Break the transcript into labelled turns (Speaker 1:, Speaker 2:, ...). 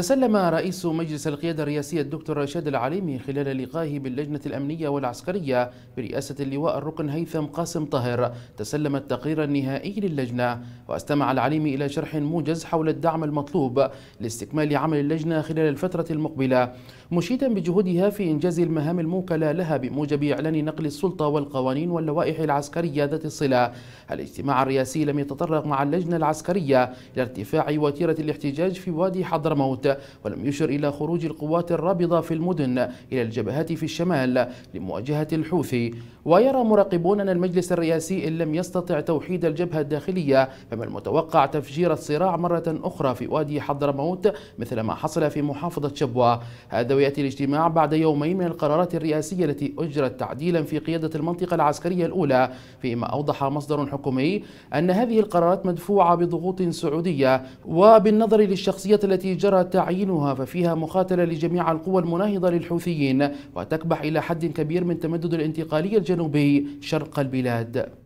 Speaker 1: تسلم رئيس مجلس القيادة الرئاسية الدكتور رشاد العليمي خلال لقائه باللجنة الأمنية والعسكرية برئاسة اللواء الركن هيثم قاسم طاهر تسلم التقرير النهائي للجنة واستمع العليمي إلى شرح موجز حول الدعم المطلوب لاستكمال عمل اللجنة خلال الفترة المقبلة مشيدا بجهودها في إنجاز المهام الموكلة لها بموجب إعلان نقل السلطة والقوانين واللوائح العسكرية ذات الصلة الاجتماع الرئاسي لم يتطرق مع اللجنة العسكرية لارتفاع وتيرة الاحتجاج في وادي حضرموت ولم يشر إلى خروج القوات الرابضة في المدن إلى الجبهات في الشمال لمواجهة الحوثي ويرى مراقبون أن المجلس الرئاسي إن لم يستطع توحيد الجبهة الداخلية فمن المتوقع تفجير الصراع مرة أخرى في وادي حضرموت مثل ما حصل في محافظة شبوة هذا ويأتي الاجتماع بعد يومين من القرارات الرئاسية التي أجرت تعديلا في قيادة المنطقة العسكرية الأولى فيما أوضح مصدر حكومي أن هذه القرارات مدفوعة بضغوط سعودية وبالنظر للشخصية التي جرت تعيينها ففيها مخاتلة لجميع القوى المناهضة للحوثيين وتكبح إلى حد كبير من تمدد الانتقالي الجنوبي شرق البلاد